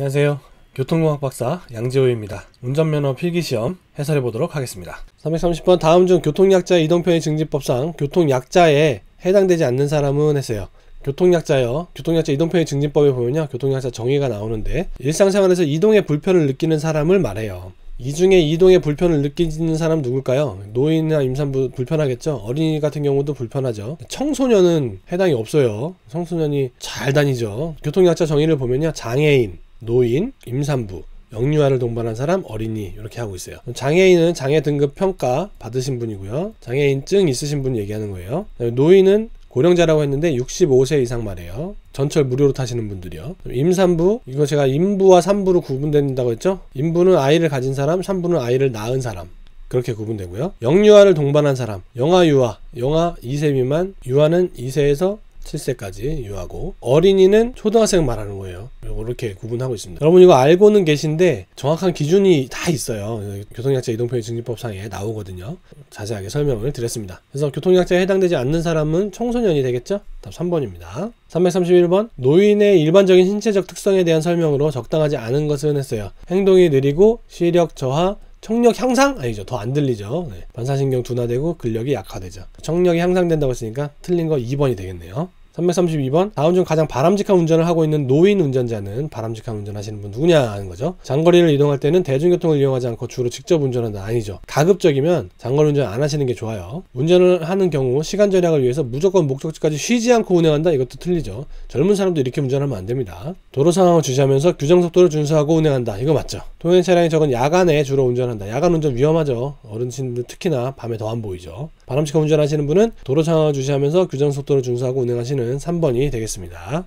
안녕하세요. 교통공학 박사 양지호입니다. 운전면허 필기시험 해설해 보도록 하겠습니다. 330번 다음 중 교통약자 이동편의 증진법상 교통약자에 해당되지 않는 사람은 했어요. 교통약자요. 교통약자 이동편의 증진법에 보면요. 교통약자 정의가 나오는데 일상생활에서 이동의 불편을 느끼는 사람을 말해요. 이 중에 이동의 불편을 느끼는 사람 누굴까요? 노인이나 임산부 불편하겠죠? 어린이 같은 경우도 불편하죠? 청소년은 해당이 없어요. 청소년이 잘 다니죠? 교통약자 정의를 보면요. 장애인, 노인, 임산부, 영유아를 동반한 사람, 어린이 이렇게 하고 있어요. 장애인은 장애 등급 평가 받으신 분이고요. 장애인증 있으신 분 얘기하는 거예요. 노인은 고령자라고 했는데 65세 이상 말이에요. 전철 무료로 타시는 분들이요. 임산부, 이거 제가 임부와 산부로 구분된다고 했죠? 임부는 아이를 가진 사람, 산부는 아이를 낳은 사람. 그렇게 구분되고요. 영유아를 동반한 사람, 영아 유아, 영아 2세 미만, 유아는 2세에서 7세까지 유하고 어린이는 초등학생 말하는 거예요. 이렇게 구분하고 있습니다. 여러분 이거 알고는 계신데 정확한 기준이 다 있어요. 교통약자 이동표의 증진법상에 나오거든요. 자세하게 설명을 드렸습니다. 그래서 교통약자에 해당되지 않는 사람은 청소년이 되겠죠? 답 3번입니다. 331번 노인의 일반적인 신체적 특성에 대한 설명으로 적당하지 않은 것을 했어요. 행동이 느리고 시력 저하, 청력 향상? 아니죠. 더 안 들리죠. 네. 반사신경 둔화되고 근력이 약화되죠. 청력이 향상된다고 했으니까 틀린 거 2번이 되겠네요. 332번 다운중 가장 바람직한 운전을 하고 있는 노인 운전자는 바람직한 운전하시는 분 누구냐 하는 거죠 장거리를 이동할 때는 대중교통을 이용하지 않고 주로 직접 운전한다 아니죠 가급적이면 장거리 운전 안 하시는 게 좋아요 운전을 하는 경우 시간 절약을 위해서 무조건 목적지까지 쉬지 않고 운행한다 이것도 틀리죠 젊은 사람도 이렇게 운전하면 안 됩니다 도로 상황을 주시하면서 규정 속도를 준수하고 운행한다 이거 맞죠 통행 차량이 적은 야간에 주로 운전한다 야간 운전 위험하죠 어르신들 특히나 밤에 더 안 보이죠 바람직한 운전하시는 분은 도로 상황을 주시하면서 규정 속도를 준수하고 운행하시는 3번이 되겠습니다.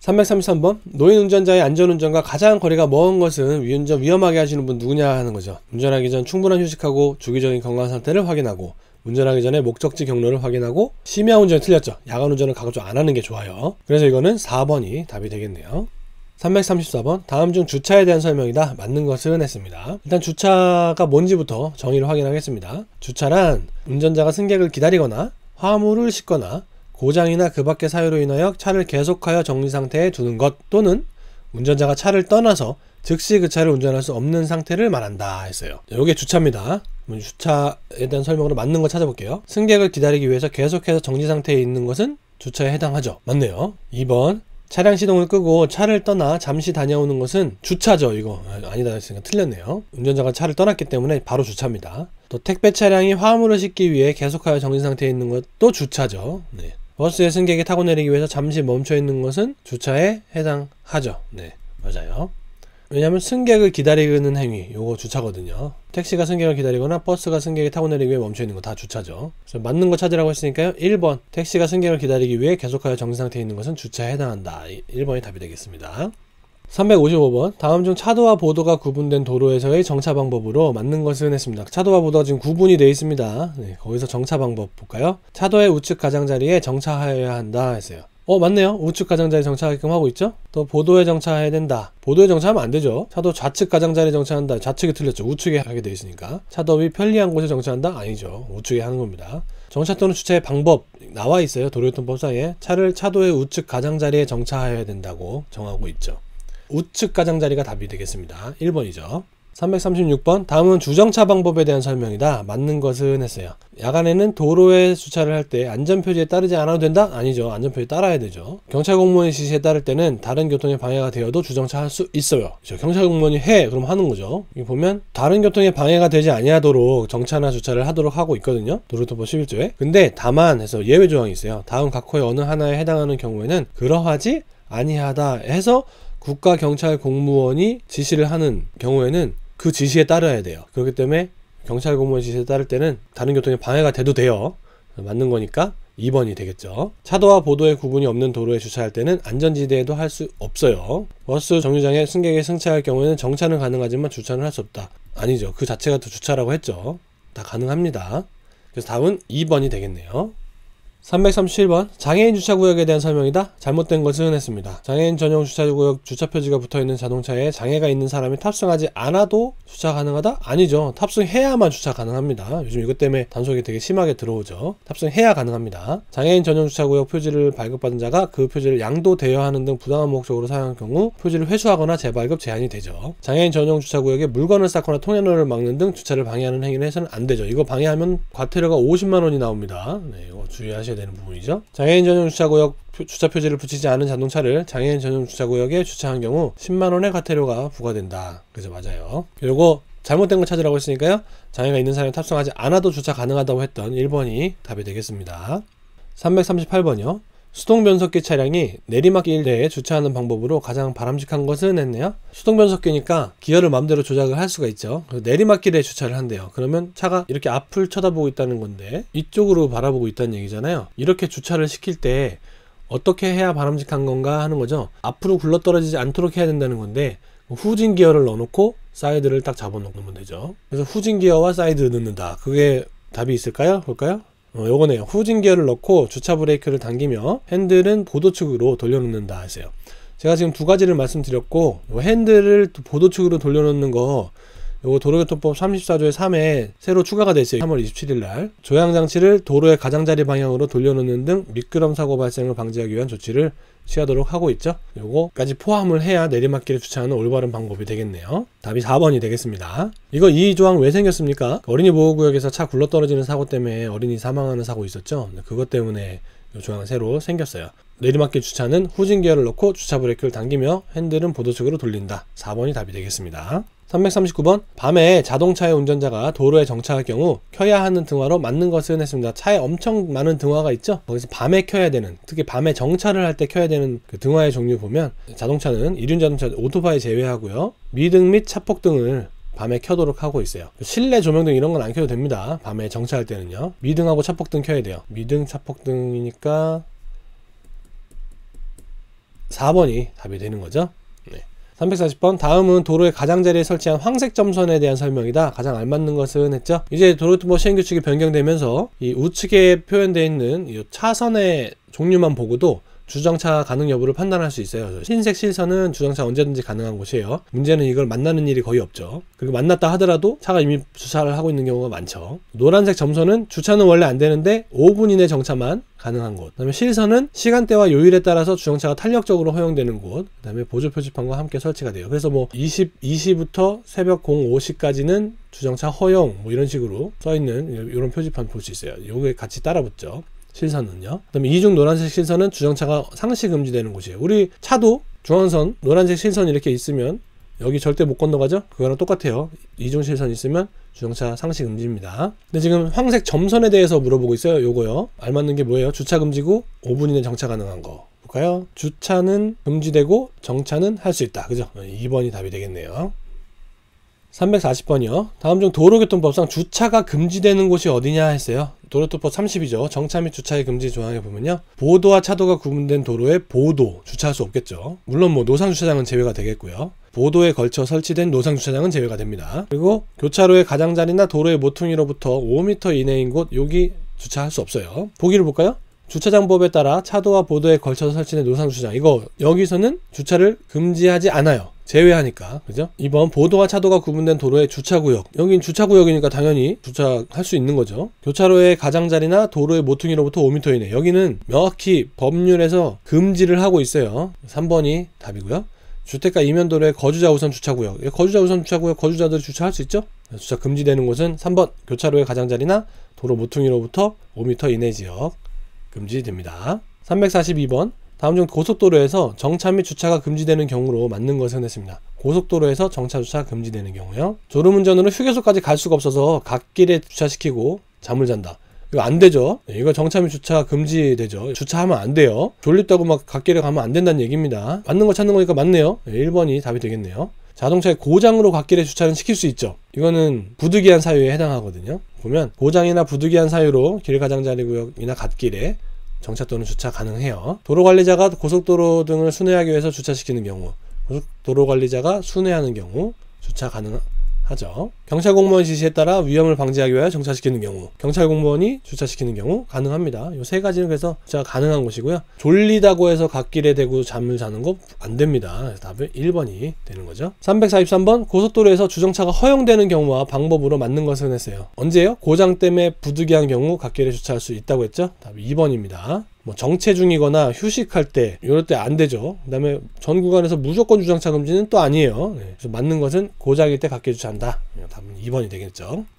333번 노인 운전자의 안전운전과 가장 거리가 먼 것은 위운전 위험하게 하시는 분 누구냐 하는 거죠. 운전하기 전 충분한 휴식하고 주기적인 건강 상태를 확인하고 운전하기 전에 목적지 경로를 확인하고 심야 운전이 틀렸죠. 야간 운전을 가급적 안 하는 게 좋아요. 그래서 이거는 4번이 답이 되겠네요. 334번 다음 중 주차에 대한 설명이다 맞는 것은 했습니다 일단 주차가 뭔지부터 정의를 확인하겠습니다 주차란 운전자가 승객을 기다리거나 화물을 싣거나 고장이나 그 밖의 사유로 인하여 차를 계속하여 정리 상태에 두는 것 또는 운전자가 차를 떠나서 즉시 그 차를 운전할 수 없는 상태를 말한다 했어요 이게 주차입니다 주차에 대한 설명으로 맞는 거 찾아볼게요 승객을 기다리기 위해서 계속해서 정지 상태에 있는 것은 주차에 해당하죠 맞네요 2번 차량 시동을 끄고 차를 떠나 잠시 다녀오는 것은 주차죠 이거 아, 아니다 틀렸네요 운전자가 차를 떠났기 때문에 바로 주차입니다 또 택배 차량이 화물을 싣기 위해 계속하여 정지 상태에 있는 것도 주차죠 네. 버스에 승객이 타고 내리기 위해서 잠시 멈춰 있는 것은 주차에 해당하죠 네 맞아요 왜냐하면 승객을 기다리는 행위 요거 주차거든요 택시가 승객을 기다리거나 버스가 승객이 타고 내리기 위해 멈춰있는 거 다 주차죠 그래서 맞는 거 찾으라고 했으니까요 1번 택시가 승객을 기다리기 위해 계속하여 정상태에 있는 것은 주차에 해당한다 1번이 답이 되겠습니다 355번 다음 중 차도와 보도가 구분된 도로에서의 정차 방법으로 맞는 것은 했습니다. 차도와 보도가 지금 구분이 되어 있습니다. 네, 거기서 정차 방법 볼까요? 차도의 우측 가장자리에 정차하여야 한다 했어요. 어 맞네요 우측 가장자리 정차하게끔 하고 있죠 또 보도에 정차해야 된다 보도에 정차하면 안 되죠 차도 좌측 가장자리 정차한다 좌측이 틀렸죠 우측에 하게 되어 있으니까 차도이 편리한 곳에 정차한다 아니죠 우측에 하는 겁니다 정차 또는 주차의 방법 나와 있어요 도로교통법상에 차를 차도의 우측 가장자리에 정차해야 된다고 정하고 있죠 우측 가장자리가 답이 되겠습니다 1번이죠 336번 다음은 주정차 방법에 대한 설명이다. 맞는 것은 했어요. 야간에는 도로에 주차를 할 때 안전표지에 따르지 않아도 된다? 아니죠. 안전표지에 따라야 되죠. 경찰 공무원의 지시에 따를 때는 다른 교통의 방해가 되어도 주정차 할 수 있어요. 그렇죠? 경찰 공무원이 해! 그럼 하는 거죠. 여 보면 다른 교통의 방해가 되지 아니하도록 정차나 주차를 하도록 하고 있거든요. 도로토보 11조에. 근데 다만 해서 예외 조항이 있어요. 다음 각호의 어느 하나에 해당하는 경우에는 그러하지 아니하다 해서 국가경찰 공무원이 지시를 하는 경우에는 그 지시에 따라야 돼요. 그렇기 때문에 경찰 공무원 지시에 따를 때는 다른 교통에 방해가 돼도 돼요. 맞는 거니까 2번이 되겠죠. 차도와 보도에 구분이 없는 도로에 주차할 때는 안전지대에도 할 수 없어요. 버스 정류장에 승객이 승차할 경우에는 정차는 가능하지만 주차는 할 수 없다. 아니죠. 그 자체가 또 주차라고 했죠. 다 가능합니다. 그래서 다음은 2번이 되겠네요. 337번 장애인 주차구역에 대한 설명이다. 잘못된 것은 했습니다. 장애인 전용 주차구역 주차표지가 붙어있는 자동차에 장애가 있는 사람이 탑승하지 않아도 주차 가능하다? 아니죠. 탑승해야만 주차 가능합니다. 요즘 이것 때문에 단속이 되게 심하게 들어오죠. 탑승해야 가능합니다. 장애인 전용 주차구역 표지를 발급받은 자가 그 표지를 양도 대여하는 등 부당한 목적으로 사용한 경우 표지를 회수하거나 재발급 제한이 되죠. 장애인 전용 주차구역에 물건을 쌓거나 통행로를 막는 등 주차를 방해하는 행위를 해서는 안 되죠. 이거 방해하면 과태료가 50만원이 나옵니다. 네, 이거 주의하셔야 있어야 되는 부분이죠. 장애인 전용 주차구역 주차 표지를 붙이지 않은 자동차를 장애인 전용 주차구역에 주차한 경우 10만원의 과태료가 부과된다. 그죠, 맞아요. 그리고 잘못된 걸 찾으라고 했으니까요. 장애가 있는 사람이 탑승하지 않아도 주차 가능하다고 했던 1번이 답이 되겠습니다. 338번이요. 수동 변속기 차량이 내리막 길대에 주차하는 방법으로 가장 바람직한 것은 했네요. 수동 변속기니까 기어를 마음대로 조작을 할 수가 있죠. 내리막길에 주차를 한대요. 그러면 차가 이렇게 앞을 쳐다보고 있다는 건데 이쪽으로 바라보고 있다는 얘기잖아요. 이렇게 주차를 시킬 때 어떻게 해야 바람직한 건가 하는 거죠. 앞으로 굴러떨어지지 않도록 해야 된다는 건데 후진 기어를 넣어놓고 사이드를 딱 잡아놓으면 되죠. 그래서 후진 기어와 사이드 넣는다. 그게 답이 있을까요? 볼까요? 어, 요거네요. 후진 기어를 넣고 주차 브레이크를 당기며 핸들은 보도 측으로 돌려놓는다 하세요. 제가 지금 두 가지를 말씀드렸고 뭐 핸들을 보도 측으로 돌려놓는 거 요거 도로교통법 34조의 3에 새로 추가가 됐어요. 3월 27일 날 조향 장치를 도로의 가장자리 방향으로 돌려놓는 등 미끄럼 사고 발생을 방지하기 위한 조치를 취하도록 하고 있죠. 요거까지 포함을 해야 내리막길에 주차하는 올바른 방법이 되겠네요. 답이 4번이 되겠습니다. 이거 이 조항 왜 생겼습니까? 어린이 보호구역에서 차 굴러떨어지는 사고 때문에 어린이 사망하는 사고 있었죠. 그것 때문에 요 조항 새로 생겼어요. 내리막길 주차는 후진 기어를 넣고 주차 브레이크를 당기며 핸들은 보도 측으로 돌린다. 4번이 답이 되겠습니다. 339번 밤에 자동차의 운전자가 도로에 정차할 경우 켜야 하는 등화로 맞는 것은 했습니다. 차에 엄청 많은 등화가 있죠. 거기서 밤에 켜야 되는 특히 밤에 정차를 할 때 켜야 되는 그 등화의 종류 보면 자동차는 이륜 자동차 오토바이 제외하고요. 미등 및 차폭 등을 밤에 켜도록 하고 있어요 실내 조명등 이런 건 안 켜도 됩니다 밤에 정차할 때는요 미등하고 차폭등 켜야 돼요 미등 차폭등이니까 4번이 답이 되는 거죠. 네. 340번 다음은 도로의 가장자리에 설치한 황색 점선에 대한 설명이다. 가장 알맞는 것은 했죠. 이제 도로투보 뭐 시행 규칙이 변경되면서 이 우측에 표현되어 있는 이 차선의 종류만 보고도 주정차 가능 여부를 판단할 수 있어요. 흰색 실선은 주정차 언제든지 가능한 곳이에요. 문제는 이걸 만나는 일이 거의 없죠. 그리고 만났다 하더라도 차가 이미 주차를 하고 있는 경우가 많죠. 노란색 점선은 주차는 원래 안 되는데 5분 이내 정차만 가능한 곳. 그다음에 실선은 시간대와 요일에 따라서 주정차가 탄력적으로 허용되는 곳. 그다음에 보조 표지판과 함께 설치가 돼요. 그래서 뭐 20, 2시부터 새벽 05시까지는 주정차 허용 뭐 이런 식으로 써 있는 이런 표지판 볼 수 있어요. 요게 같이 따라 붙죠. 신선은요 그다음에 이중 노란색 신선은 주정차가 상시 금지되는 곳이에요. 우리 차도 중앙선 노란색 신선 이렇게 있으면 여기 절대 못 건너가죠? 그거랑 똑같아요. 이중 신선 있으면 주정차 상시 금지입니다. 근데 지금 황색 점선에 대해서 물어보고 있어요. 요거요. 알맞는 게 뭐예요? 주차 금지고 5분 이내 정차 가능한 거. 볼까요? 주차는 금지되고 정차는 할 수 있다. 그죠? 2번이 답이 되겠네요. 340번이요. 다음 중 도로교통법상 주차가 금지되는 곳이 어디냐 했어요. 도로교통법 30이죠. 정차 및 주차의 금지 조항에 보면요. 보도와 차도가 구분된 도로에 보도, 주차할 수 없겠죠. 물론 뭐 노상주차장은 제외가 되겠고요. 보도에 걸쳐 설치된 노상주차장은 제외가 됩니다. 그리고 교차로의 가장자리나 도로의 모퉁이로부터 5m 이내인 곳 여기 주차할 수 없어요. 보기를 볼까요? 주차장법에 따라 차도와 보도에 걸쳐서 설치된 노상 주차장 이거 여기서는 주차를 금지하지 않아요 제외하니까 그죠? 이번 보도와 차도가 구분된 도로의 주차구역 여긴 주차구역이니까 당연히 주차할 수 있는 거죠 교차로의 가장자리나 도로의 모퉁이로부터 5m 이내 여기는 명확히 법률에서 금지를 하고 있어요 3번이 답이고요 주택가 이면도로의 거주자 우선 주차구역 거주자 우선 주차구역 거주자들이 주차할 수 있죠 주차 금지되는 곳은 3번 교차로의 가장자리나 도로 모퉁이로부터 5m 이내 지역 금지됩니다. 342번 다음 중 고속도로에서 정차 및 주차가 금지되는 경우로 맞는 것을 했습니다. 고속도로에서 정차 주차 금지되는 경우요. 졸음운전으로 휴게소까지 갈 수가 없어서 갓길에 주차시키고 잠을 잔다. 이거 안 되죠. 네, 이거 정차 및 주차 금지되죠. 주차하면 안 돼요. 졸립다고 막 갓길에 가면 안 된다는 얘기입니다. 맞는 거 찾는 거니까 맞네요. 1번이 답이 되겠네요. 자동차의 고장으로 갓길에 주차를 시킬 수 있죠. 이거는 부득이한 사유에 해당하거든요. 보면 고장이나 부득이한 사유로 길가장자리 구역이나 갓길에 정차 또는 주차 가능해요. 도로관리자가 고속도로 등을 순회하기 위해서 주차시키는 경우, 고속도로관리자가 순회하는 경우 주차 가능 하죠. 경찰 공무원 지시에 따라 위험을 방지하기 위하여 정차시키는 경우, 경찰 공무원이 주차시키는 경우 가능합니다. 이 세 가지는 그래서 제가 가능한 것이고요. 졸리다고 해서 갓길에 대고 잠을 자는 거 안 됩니다. 답은 1번이 되는 거죠. 343번 고속도로에서 주정차가 허용되는 경우와 방법으로 맞는 것은 했어요. 언제요? 고장 때문에 부득이한 경우 갓길에 주차할 수 있다고 했죠? 답 2번입니다. 뭐 정체 중이거나 휴식할 때 이럴 때 안 되죠. 그다음에 전 구간에서 무조건 주정차 금지는 또 아니에요. 네. 그래서 맞는 것은 고작일 때 각계주차한다. 답은 2번이 되겠죠.